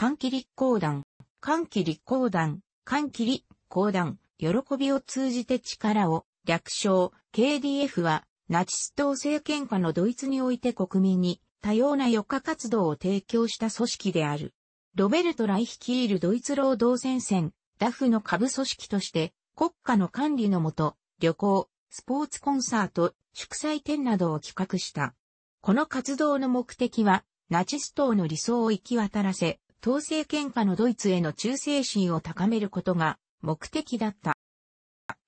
歓喜立候団、歓喜立候団、歓喜立候団、喜びを通じて力を、略称、KDF は、ナチス党政権下のドイツにおいて国民に多様な余暇活動を提供した組織である。ロベルト・ライ率いるドイツ労働戦線、ダフの下部組織として、国家の管理のもと、旅行、スポーツコンサート、祝祭展などを企画した。この活動の目的は、ナチス党の理想を行き渡らせ、統制権下のドイツへの忠誠心を高めることが目的だった。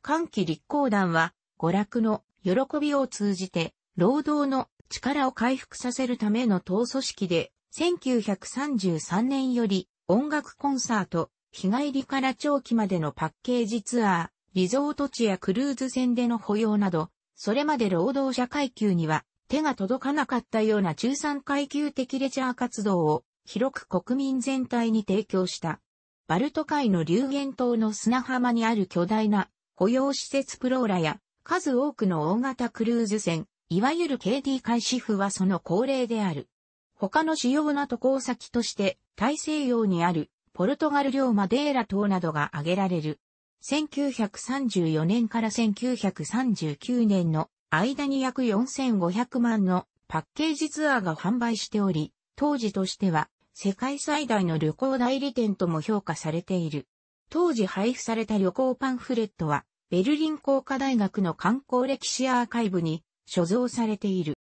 歓喜立候団は、娯楽の喜びを通じて、労働の力を回復させるための党組織で、1933年より音楽コンサート、日帰りから長期までのパッケージツアー、リゾート地やクルーズ船での保養など、それまで労働者階級には手が届かなかったような中産階級的レジャー活動を広く国民全体に提供した。バルト海の流言島の砂浜にある巨大な保養施設プローラや数多くの大型クルーズ船、いわゆる k d 海支付はその恒例である。他の主要な渡航先として大西洋にあるポルトガル領マデーラ島などが挙げられる。1934年から1939年の間に約4500万のパッケージツアーが販売しており、当時としては世界最大の旅行代理店とも評価されている。当時配布された旅行パンフレットは、ベルリン工科大学の観光歴史アーカイブに所蔵されている。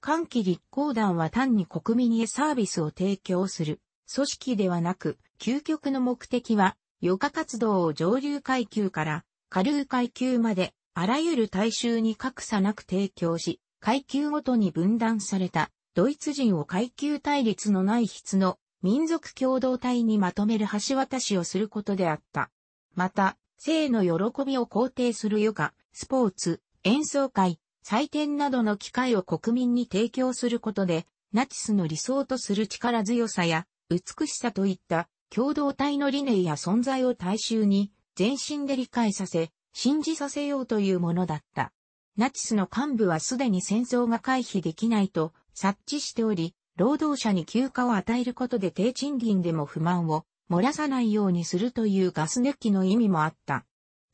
歓喜立候団は単に国民へサービスを提供する組織ではなく、究極の目的は、余暇活動を上流階級から下流階級まであらゆる大衆に格差なく提供し、階級ごとに分断されたドイツ人を階級対立のない筆の民族共同体にまとめる橋渡しをすることであった。また、性の喜びを肯定する余暇、スポーツ、演奏会、祭典などの機会を国民に提供することで、ナチスの理想とする力強さや美しさといった共同体の理念や存在を大衆に全身で理解させ、信じさせようというものだった。ナチスの幹部はすでに戦争が回避できないと察知しており、労働者に休暇を与えることで低賃金でも不満を漏らさないようにするというガス抜きの意味もあった。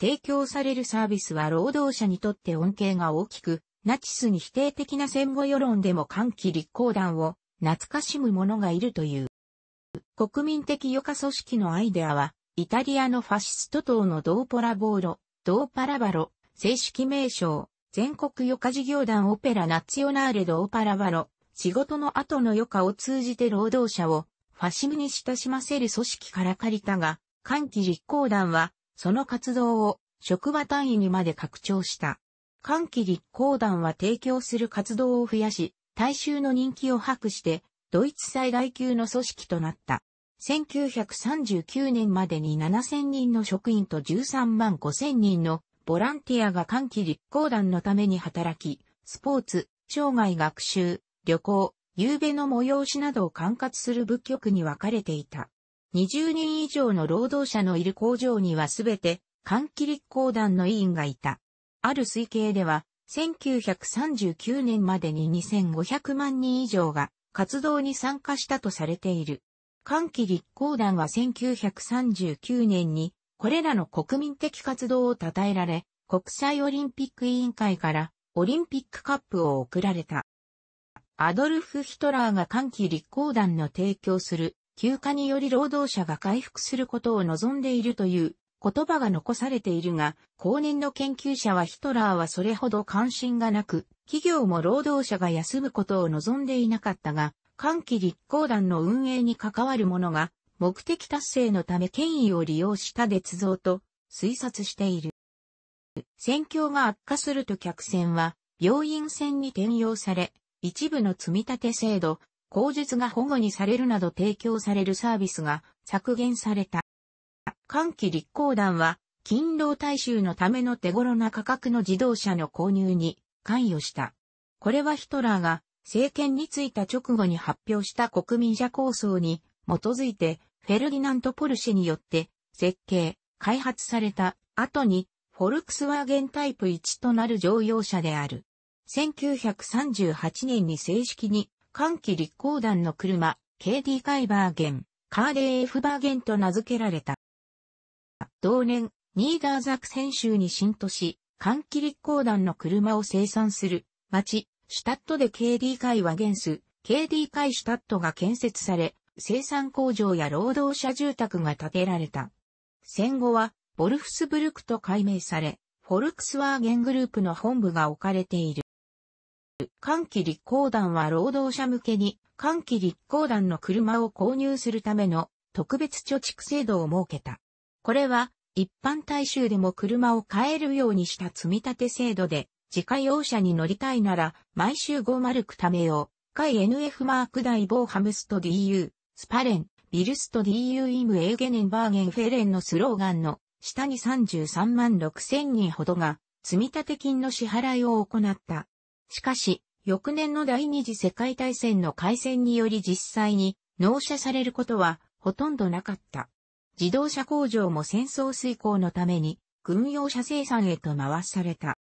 提供されるサービスは労働者にとって恩恵が大きく、ナチスに否定的な戦後世論でも歓喜立候団を懐かしむ者がいるという。国民的余暇組織のアイデアは、イタリアのファシスト党のドーポラボーロ、ドーパラバロ、正式名称、全国余暇事業団オペラナツィオナーレドーパラバロ、仕事の後の余暇を通じて労働者をファシムに親しませる組織から借りたが、歓喜立行団は、その活動を職場単位にまで拡張した。歓喜立候団は提供する活動を増やし、大衆の人気を博して、ドイツ最大級の組織となった。1939年までに7000人の職員と13万5000人のボランティアが歓喜立候団のために働き、スポーツ、生涯学習、旅行、夕べの催しなどを管轄する部局に分かれていた。20人以上の労働者のいる工場にはすべて、換気立候団の委員がいた。ある推計では、1939年までに2500万人以上が活動に参加したとされている。歓気立候団は1939年に、これらの国民的活動を称えられ、国際オリンピック委員会からオリンピックカップを贈られた。アドルフ・ヒトラーが歓喜立候団の提供する休暇により労働者が回復することを望んでいるという言葉が残されているが、後年の研究者はヒトラーはそれほど関心がなく、企業も労働者が休むことを望んでいなかったが、歓喜立候団の運営に関わる者が、目的達成のため権威を利用した d e 造と推察している。戦況が悪化すると客船は、病院船に転用され、一部の積立制度、口述が保護にされるなど提供されるサービスが削減された。寒気立候団は、勤労大衆のための手頃な価格の自動車の購入に関与した。これはヒトラーが政権に就いた直後に発表した国民者構想に基づいてフェルディナント・ポルシェによって設計、開発された後にフォルクスワーゲンタイプ1となる乗用車である。1938年に正式に、歓気立候団の車、KD カイバーゲン、カーレー・エフバーゲンと名付けられた。同年、ニーダーザクセン州に浸透し、歓気立候団の車を生産する、町、シュタットで KD 会はゲンス、KD 会シュタットが建設され、生産工場や労働者住宅が建てられた。戦後は、ボルフスブルクと改名され、フォルクスワーゲングループの本部が置かれている。寒気立候団は労働者向けに、寒気立候団の車を購入するための特別貯蓄制度を設けた。これは、一般大衆でも車を買えるようにした積み立て制度で、自家用車に乗りたいなら、毎週5マルク貯めよう。海 NF マーク大ボーハムスト DU、スパレン、ビルスト DU イムエーゲネンバーゲンフェレンのスローガンの下に33万6千人ほどが積み立て金の支払いを行った。しかし、翌年の第二次世界大戦の開戦により実際に納車されることはほとんどなかった。自動車工場も戦争遂行のために軍用車生産へと回された。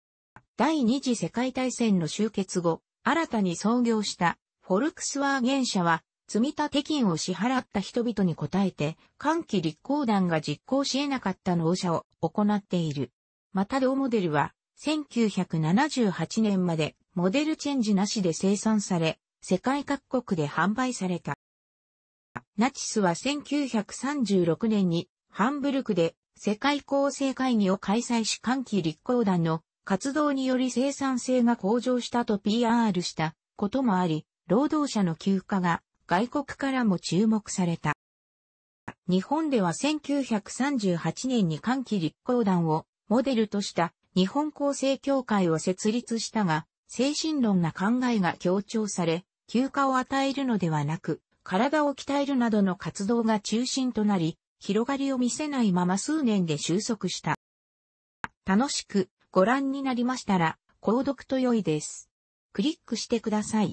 第二次世界大戦の終結後、新たに創業したフォルクスワーゲン社は積立金を支払った人々に応えて、換気立候団が実行し得なかった納車を行っている。また同モデルは1978年までモデルチェンジなしで生産され、世界各国で販売された。ナチスは1936年にハンブルクで世界構成会議を開催し歓喜立候団の活動により生産性が向上したと PR したこともあり、労働者の休暇が外国からも注目された。日本では1938年に歓喜立候団をモデルとした日本構成協会を設立したが、精神論な考えが強調され、休暇を与えるのではなく、体を鍛えるなどの活動が中心となり、広がりを見せないまま数年で収束した。楽しくご覧になりましたら、購読と良いです。クリックしてください。